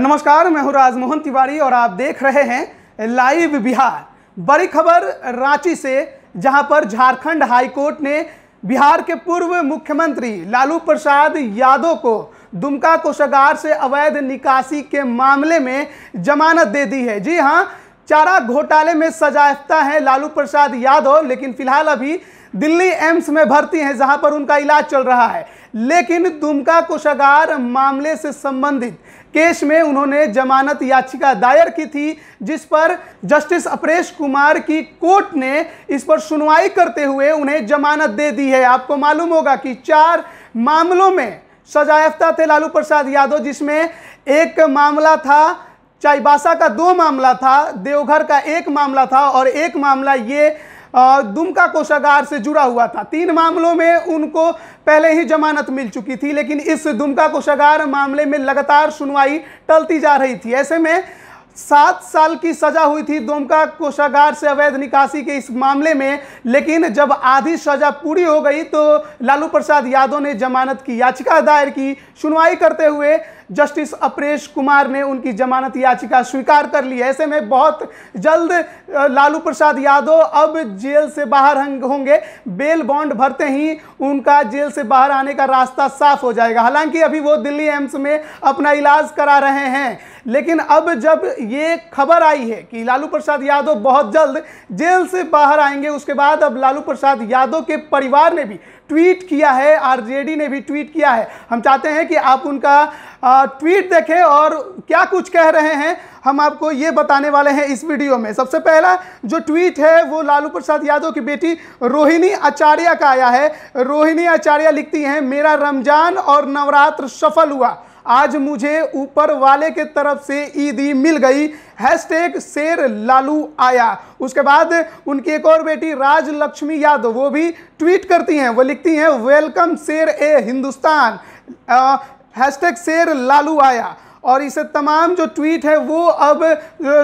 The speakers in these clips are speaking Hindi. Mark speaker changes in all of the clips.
Speaker 1: नमस्कार मैं हूँ राजमोहन तिवारी और आप देख रहे हैं लाइव बिहार बड़ी खबर रांची से जहां पर झारखंड हाईकोर्ट ने बिहार के पूर्व मुख्यमंत्री लालू प्रसाद यादव को दुमका कोषागार से अवैध निकासी के मामले में जमानत दे दी है जी हां चारा घोटाले में सजाफ्ता है लालू प्रसाद यादव लेकिन फिलहाल अभी दिल्ली एम्स में भर्ती हैं जहां पर उनका इलाज चल रहा है लेकिन दुमका कोषागार मामले से संबंधित केस में उन्होंने जमानत याचिका दायर की थी जिस पर जस्टिस अपरेश कुमार की कोर्ट ने इस पर सुनवाई करते हुए उन्हें जमानत दे दी है आपको मालूम होगा कि चार मामलों में सजायाफ्ता थे लालू प्रसाद यादव जिसमें एक मामला था चाईबासा का दो मामला था देवघर का एक मामला था और एक मामला ये दुमका कोषागार से जुड़ा हुआ था तीन मामलों में उनको पहले ही जमानत मिल चुकी थी लेकिन इस दुमका कोषागार मामले में लगातार सुनवाई टलती जा रही थी ऐसे में सात साल की सजा हुई थी दुमका कोषागार से अवैध निकासी के इस मामले में लेकिन जब आधी सजा पूरी हो गई तो लालू प्रसाद यादव ने जमानत की याचिका दायर की सुनवाई करते हुए जस्टिस अपरेश कुमार ने उनकी जमानत याचिका स्वीकार कर ली ऐसे में बहुत जल्द लालू प्रसाद यादव अब जेल से बाहर होंगे बेल बॉन्ड भरते ही उनका जेल से बाहर आने का रास्ता साफ हो जाएगा हालांकि अभी वो दिल्ली एम्स में अपना इलाज करा रहे हैं लेकिन अब जब ये खबर आई है कि लालू प्रसाद यादव बहुत जल्द जेल से बाहर आएंगे उसके बाद अब लालू प्रसाद यादव के परिवार ने भी ट्वीट किया है आरजेडी ने भी ट्वीट किया है हम चाहते हैं कि आप उनका आ, ट्वीट देखें और क्या कुछ कह रहे हैं हम आपको ये बताने वाले हैं इस वीडियो में सबसे पहला जो ट्वीट है वो लालू प्रसाद यादव की बेटी रोहिणी आचार्य का आया है रोहिणी आचार्य लिखती हैं मेरा रमजान और नवरात्र सफल हुआ आज मुझे ऊपर वाले के तरफ से ईदी मिल गई हैशटैग शेर लालू आया उसके बाद उनकी एक और बेटी राजलक्ष्मी यादव वो भी ट्वीट करती हैं वो लिखती हैं वेलकम शेर ए हिंदुस्तान हैशटैग शेर लालू आया और इसे तमाम जो ट्वीट है वो अब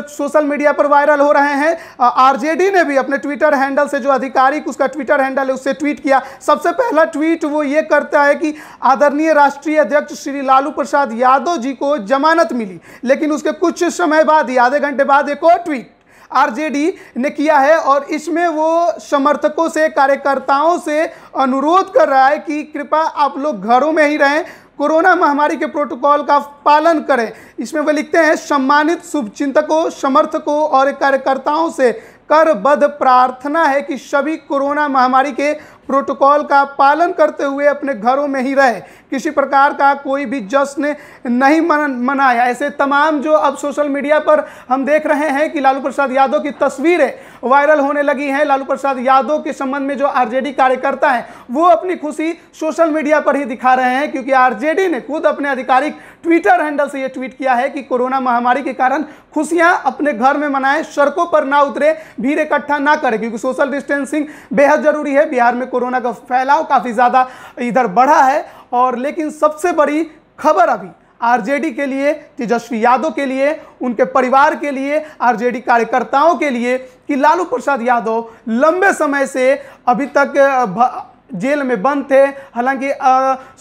Speaker 1: सोशल मीडिया पर वायरल हो रहे हैं आरजेडी ने भी अपने ट्विटर हैंडल से जो आधिकारिक उसका ट्विटर हैंडल है उससे ट्वीट किया सबसे पहला ट्वीट वो ये करता है कि आदरणीय राष्ट्रीय अध्यक्ष श्री लालू प्रसाद यादव जी को जमानत मिली लेकिन उसके कुछ समय बाद ही आधे घंटे बाद एक और ट्वीट आरजेडी ने किया है और इसमें वो समर्थकों से कार्यकर्ताओं से अनुरोध कर रहा है कि कृपा आप लोग घरों में ही रहें कोरोना महामारी के प्रोटोकॉल का पालन करें इसमें वे लिखते हैं सम्मानित शुभचिंतकों समर्थकों और कार्यकर्ताओं से करबद्ध प्रार्थना है कि सभी कोरोना महामारी के प्रोटोकॉल का पालन करते हुए अपने घरों में ही रहे किसी प्रकार का कोई भी जश्न नहीं मन, मनाया ऐसे तमाम जो अब सोशल मीडिया पर हम देख रहे हैं कि लालू प्रसाद यादव की तस्वीरें वायरल होने लगी हैं लालू प्रसाद यादव के संबंध में जो आरजेडी कार्यकर्ता हैं वो अपनी खुशी सोशल मीडिया पर ही दिखा रहे हैं क्योंकि आरजेडी ने खुद अपने आधिकारिक ट्विटर हैंडल से ये ट्वीट किया है कि कोरोना महामारी के कारण खुशियां अपने घर में मनाएं सड़कों पर ना उतरे भीड़ इकट्ठा ना करें क्योंकि सोशल डिस्टेंसिंग बेहद जरूरी है बिहार में कोरोना का फैलाव काफ़ी ज़्यादा इधर बढ़ा है और लेकिन सबसे बड़ी खबर अभी आरजेडी के लिए तेजस्वी यादव के लिए उनके परिवार के लिए आरजेडी कार्यकर्ताओं के लिए कि लालू प्रसाद यादव लंबे समय से अभी तक जेल में बंद थे हालांकि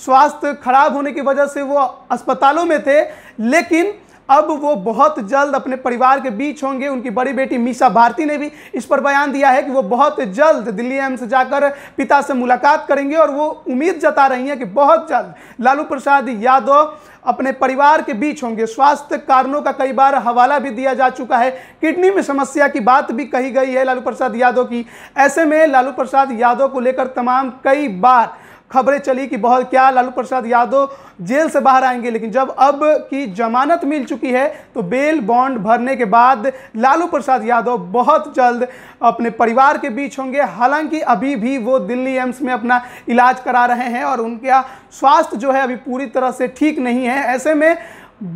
Speaker 1: स्वास्थ्य खराब होने की वजह से वो अस्पतालों में थे लेकिन अब वो बहुत जल्द अपने परिवार के बीच होंगे उनकी बड़ी बेटी मीसा भारती ने भी इस पर बयान दिया है कि वो बहुत जल्द दिल्ली एम्स जाकर पिता से मुलाकात करेंगे और वो उम्मीद जता रही हैं कि बहुत जल्द लालू प्रसाद यादव अपने परिवार के बीच होंगे स्वास्थ्य कारणों का कई बार हवाला भी दिया जा चुका है किडनी में समस्या की बात भी कही गई है लालू प्रसाद यादव की ऐसे में लालू प्रसाद यादव को लेकर तमाम कई बार खबरें चली कि बहुत क्या लालू प्रसाद यादव जेल से बाहर आएंगे लेकिन जब अब की जमानत मिल चुकी है तो बेल बॉन्ड भरने के बाद लालू प्रसाद यादव बहुत जल्द अपने परिवार के बीच होंगे हालांकि अभी भी वो दिल्ली एम्स में अपना इलाज करा रहे हैं और उनका स्वास्थ्य जो है अभी पूरी तरह से ठीक नहीं है ऐसे में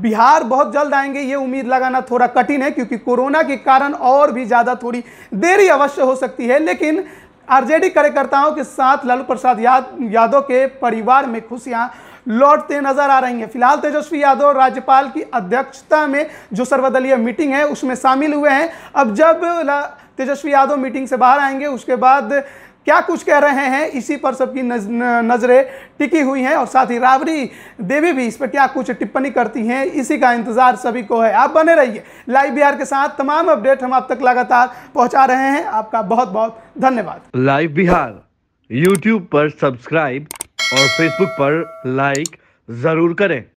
Speaker 1: बिहार बहुत जल्द आएंगे ये उम्मीद लगाना थोड़ा कठिन है क्योंकि कोरोना के कारण और भी ज़्यादा थोड़ी देरी अवश्य हो सकती है लेकिन आरजेडी कार्यकर्ताओं के साथ लालू प्रसाद याद यादव के परिवार में खुशियां लौटते नजर आ रही हैं फिलहाल तेजस्वी यादव राज्यपाल की अध्यक्षता में जो सर्वदलीय मीटिंग है उसमें शामिल हुए हैं अब जब तेजस्वी यादव मीटिंग से बाहर आएंगे उसके बाद क्या कुछ कह रहे हैं इसी पर सबकी नज़रें टिकी हुई हैं और साथ ही राबड़ी देवी भी इस पर क्या कुछ टिप्पणी करती हैं इसी का इंतज़ार सभी को है आप बने रहिए लाइव बिहार के साथ तमाम अपडेट हम आप तक लगातार पहुंचा रहे हैं आपका बहुत बहुत धन्यवाद लाइव बिहार यूट्यूब पर सब्सक्राइब और फेसबुक पर लाइक ज़रूर करें